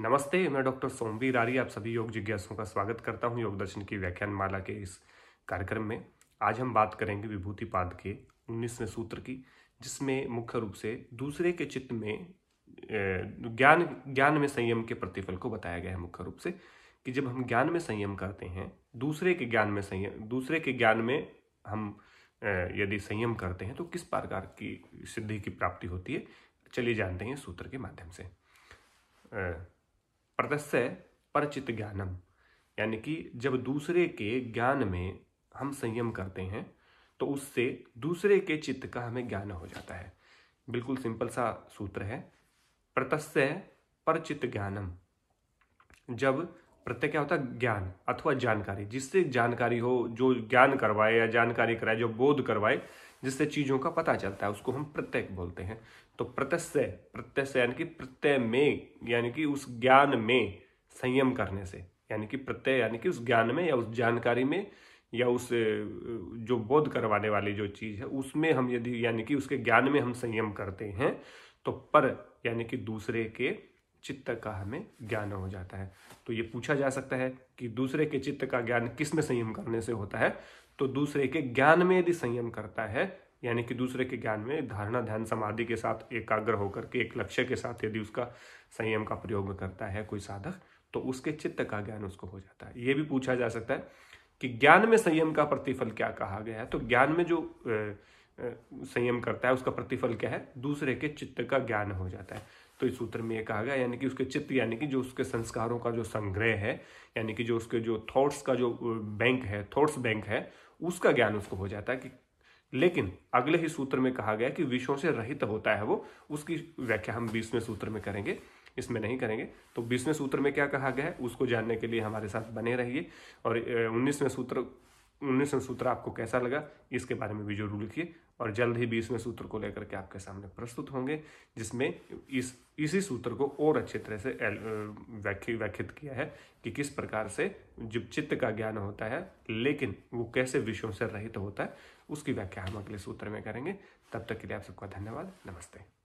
नमस्ते मैं डॉक्टर सोमवीर आर्य आप सभी योग जिज्ञासुओं का स्वागत करता हूं योग दर्शन की व्याख्यान माला के इस कार्यक्रम में आज हम बात करेंगे विभूति पाद के उन्नीसवें सूत्र की जिसमें मुख्य रूप से दूसरे के चित्त में ज्ञान ज्ञान में संयम के प्रतिफल को बताया गया है मुख्य रूप से कि जब हम ज्ञान में संयम करते हैं दूसरे के ज्ञान में संयम दूसरे के ज्ञान में हम यदि संयम करते हैं तो किस प्रकार की सिद्धि की प्राप्ति होती है चलिए जानते हैं सूत्र के माध्यम से प्रदस्य परचित ज्ञानम यानी कि जब दूसरे के ज्ञान में हम संयम करते हैं तो उससे दूसरे के चित्त का हमें ज्ञान हो जाता है बिल्कुल सिंपल सा सूत्र है प्रतस्य परचित ज्ञानम जब प्रत्यय क्या होता है ज्ञान अथवा जानकारी जिससे जानकारी हो जो ज्ञान करवाए या जानकारी कराए जो बोध करवाए जिससे चीज़ों का पता चलता है उसको हम प्रत्यय बोलते हैं तो प्रत्यय प्रत्यय यानी कि प्रत्यय में यानी कि उस ज्ञान में संयम करने से यानी कि प्रत्यय यानी कि उस ज्ञान में या उस जानकारी में या उस जो बोध करवाने वाली जो चीज़ है उसमें हम यदि यानी कि उसके ज्ञान में हम संयम करते हैं तो पर यानी कि दूसरे के चित्त का हमें ज्ञान हो जाता है तो ये पूछा जा सकता है कि दूसरे के चित्त का ज्ञान किस में संयम करने से होता है तो दूसरे के ज्ञान में यदि संयम करता है यानी कि दूसरे के ज्ञान में धारणा ध्यान समाधि के साथ एकाग्र होकर के एक लक्ष्य के साथ यदि उसका संयम का प्रयोग करता है कोई साधक तो उसके चित्त का ज्ञान उसको हो जाता है ये भी पूछा जा सकता है कि ज्ञान में संयम का प्रतिफल क्या कहा गया है तो ज्ञान में जो संयम करता है उसका प्रतिफल क्या है दूसरे के चित्त का ज्ञान हो जाता है तो इस सूत्र में यह कहा गया यानी कि उसके चित्त यानी कि जो उसके संस्कारों का जो संग्रह है यानी कि जो उसके जो थॉट्स का जो बैंक है थॉट्स बैंक है उसका ज्ञान उसको हो जाता है कि लेकिन अगले ही सूत्र में कहा गया कि विषयों से रहित होता है वो उसकी व्याख्या हम बीसवें सूत्र में करेंगे इसमें नहीं करेंगे तो बीसवें सूत्र में क्या कहा गया है उसको जानने के लिए हमारे साथ बने रहिए और उन्नीसवें सूत्र उन्नीसवें सूत्र आपको कैसा लगा इसके बारे में भी जरूर लिखिए और जल्द ही बीसवें सूत्र को लेकर के आपके सामने प्रस्तुत होंगे जिसमें इस इसी सूत्र को और अच्छे तरह से व्याख्यित किया है कि किस प्रकार से जब चित्त का ज्ञान होता है लेकिन वो कैसे विषयों से रहित तो होता है उसकी व्याख्या हम अगले सूत्र में करेंगे तब तक के लिए आप सबका धन्यवाद नमस्ते